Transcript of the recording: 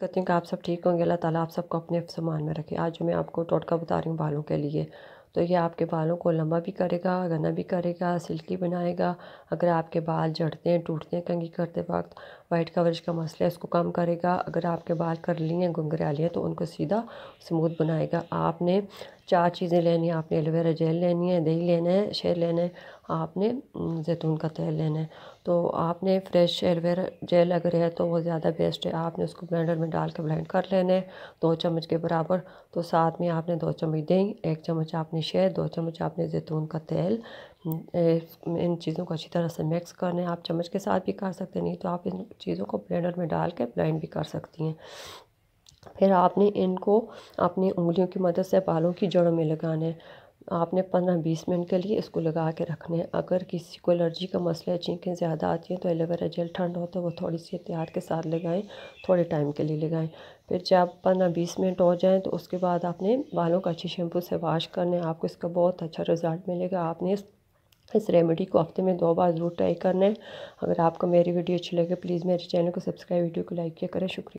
कहती हूँ कि आप सब ठीक होंगे अल्लाह ताला आप सबको अपने सामान में रखे आज जो मैं आपको टोटका बता रही हूँ बालों के लिए तो ये आपके बालों को लंबा भी करेगा घना भी करेगा सिल्की बनाएगा अगर आपके बाल झड़ते हैं टूटते हैं कंघी करते वक्त वाइट कवरेज का मसला है इसको कम करेगा अगर आपके बाल कर लिए हैं घुंघराली हैं तो उनको सीधा स्मूथ बनाएगा आपने चार चीज़ें लेनी है आपने एलोवेरा जेल लेनी है दही लेना है शेर लेना है आपने जैतून का तेल लेना है तो आपने फ्रेश एलोवेरा जेल अगर है तो वो ज़्यादा बेस्ट है आपने उसको ब्लेंडर में डाल के ब्लेंड कर लेना है दो चम्मच के बराबर तो साथ में आपने दो चम्मच दही एक चम्मच आपने आपने शहद दो चम्मच आपने जैतून का तेल इन चीज़ों को अच्छी तरह से मिक्स करना है आप चम्मच के साथ भी कर सकते नहीं तो आप इन चीज़ों को ब्लेंडर में डाल के ब्लेंड भी कर सकती हैं फिर आपने इनको अपनी उंगलियों की मदद से बालों की जड़ों में लगाना है आपने पंद्रह बीस मिनट के लिए इसको लगा के रखना है अगर किसी को एलर्जी का मसला है चीखें ज़्यादा आती हैं तो एलोवेरा जेल ठंड हो तो वो थोड़ी सी एहतियात के साथ लगाएं थोड़े टाइम के लिए लगाएं फिर जब पंद्रह बीस मिनट हो जाएं तो उसके बाद आपने बालों का अच्छी शैम्पू से वाश करना है आपको इसका बहुत अच्छा रिज़ल्ट मिलेगा आपने इस इस रेमेडी को हफ्ते में दो बार ज़रूर ट्राई करना है अगर आपको मेरी वीडियो अच्छी लगे प्लीज़ मेरे चैनल को सब्सक्राइब वीडियो को लाइक किया करें शुक्रिया